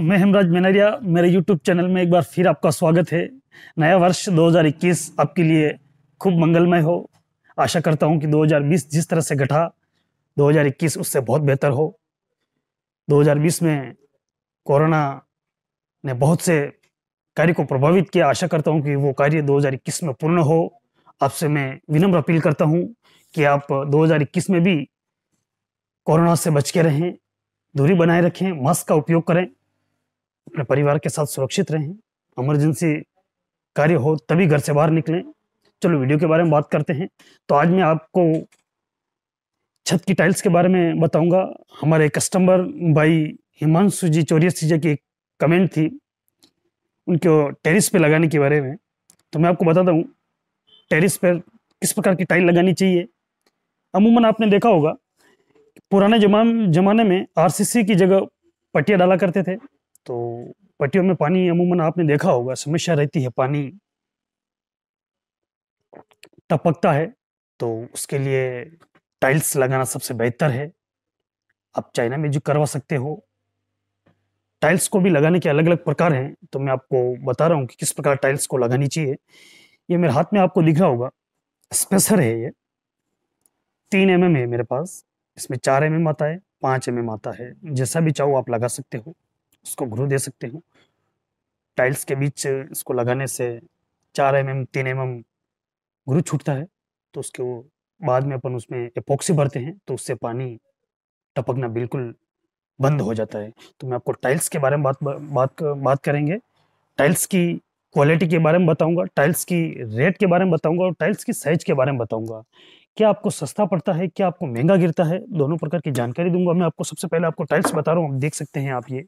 मैं हेमराज मेनरिया मेरे YouTube channel में एक बार फिर आपका स्वागत है नया वर्ष 2021 आपके लिए खूब मंगलमय हो आशा करता हूँ कि 2020 जिस तरह से घटा 2021 उससे बहुत बेहतर हो 2020 में कोरोना ने बहुत से कार्य को प्रभावित किया आशा करता हूँ कि वो कार्य 2021 में पूर्ण हो आपसे मैं विनम्र अपील करता हूँ कि आप 2021 में भी कोरोना से बच के रहें दूरी बनाए रखें मास्क का उपयोग करें अपने परिवार के साथ सुरक्षित रहें इमरजेंसी कार्य हो तभी घर से बाहर निकलें चलो वीडियो के बारे में बात करते हैं तो आज मैं आपको छत की टाइल्स के बारे में बताऊंगा हमारे कस्टमर भाई हिमांशु जी चौरियासी जी की एक कमेंट थी उनके टेरिस पे लगाने के बारे में तो मैं आपको बताता हूँ टेरिस पर किस प्रकार की टाइल लगानी चाहिए अमूमन आपने देखा होगा पुराने जमा जमाने में आरसीसी की जगह पटिया डाला करते थे तो पट्टियों में पानी अमूमन आपने देखा होगा समस्या रहती है पानी टपकता है तो उसके लिए टाइल्स लगाना सबसे बेहतर है आप चाइना में जो करवा सकते हो टाइल्स को भी लगाने के अलग अलग प्रकार हैं तो मैं आपको बता रहा हूँ कि किस प्रकार टाइल्स को लगानी चाहिए ये मेरे हाथ में आपको दिख रहा होगा स्पेसर है ये तीन एम mm है मेरे पास इसमें चार एम mm आता है पाँच एम mm आता है जैसा भी चाहो आप लगा सकते हो उसको गुरु दे सकते हैं टाइल्स के बीच इसको लगाने से चार एम एम तीन एम एम गुरु छूटता है तो उसके वो बाद में अपन उसमें एपोक्सी भरते हैं तो उससे पानी टपकना बिल्कुल बंद हो जाता है तो मैं आपको टाइल्स के बारे में बात बात बात करेंगे टाइल्स की क्वालिटी के बारे में बताऊंगा टाइल्स की रेट के बारे में बताऊंगा और टाइल्स की साइज के बारे में बताऊंगा क्या आपको सस्ता पड़ता है क्या आपको महंगा गिरता है दोनों प्रकार की जानकारी दूंगा मैं आपको सबसे पहले आपको टाइल्स बता रहा हूँ आप देख सकते हैं आप ये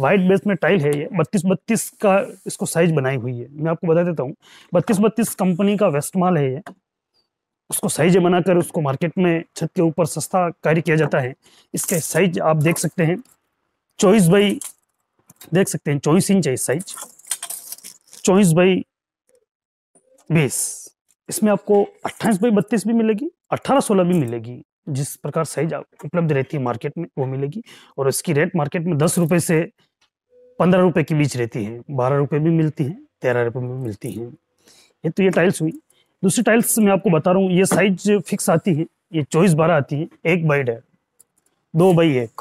वाइट बेस में टाइल है ये बत्तीस बत्तीस का इसको साइज बनाई हुई है मैं आपको बता देता हूँ बत्तीस बत्तीस कंपनी का वेस्ट माल है ये उसको साइज बनाकर उसको मार्केट में छत के ऊपर सस्ता कार्य किया जाता है इसके साइज आप देख सकते हैं चौबीस बाई देख सकते हैं चौबीस इंच है साइज चौबीस बाई बीस इसमें आपको अट्ठाईस बाई बत्तीस भी मिलेगी अट्ठारह सोलह भी मिलेगी जिस प्रकार साइज उपलब्ध रहती है मार्केट में वो मिलेगी और इसकी रेट मार्केट में दस रुपये से पंद्रह रुपये के बीच रहती है बारह रुपये भी मिलती है तेरह रुपये में मिलती है ये तो ये टाइल्स हुई दूसरी टाइल्स मैं आपको बता रहा हूँ ये साइज फिक्स आती है ये चौबीस बारह आती है एक बाई डेढ़ दो बाई एक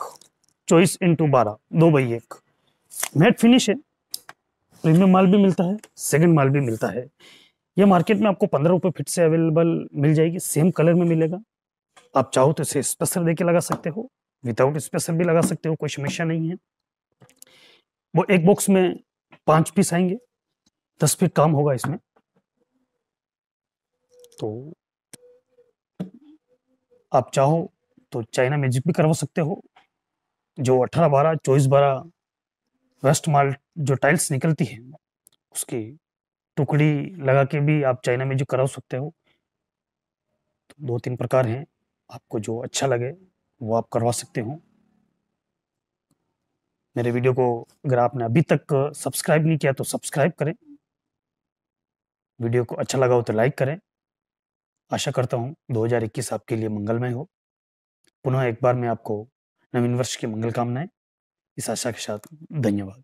चौबीस इंटू बारह दो बाई एक मैट फिनिश है प्रीमियम माल भी मिलता है सेकंड माल भी मिलता है ये मार्केट में आपको पंद्रह रुपये फिट से अवेलेबल मिल जाएगी सेम कलर में मिलेगा आप चाहो तो इसे स्पेशल देके लगा सकते हो विदाउट स्पेशल भी लगा सकते हो कोई समस्या नहीं है वो एक बॉक्स में पांच पीस आएंगे दस फीट काम होगा इसमें तो आप चाहो तो चाइना मैजिक भी करवा सकते हो जो अठारह बारह चौबीस बारह वेस्ट माल जो टाइल्स निकलती है उसकी टुकड़ी लगा के भी आप चाइना में जो करा सकते हो तो दो तीन प्रकार हैं आपको जो अच्छा लगे वो आप करवा सकते हो मेरे वीडियो को अगर आपने अभी तक सब्सक्राइब नहीं किया तो सब्सक्राइब करें वीडियो को अच्छा लगा हो तो लाइक करें आशा करता हूँ 2021 आपके लिए मंगलमय हो पुनः एक बार मैं आपको नवीन वर्ष की मंगल कामनाएं इस आशा के साथ धन्यवाद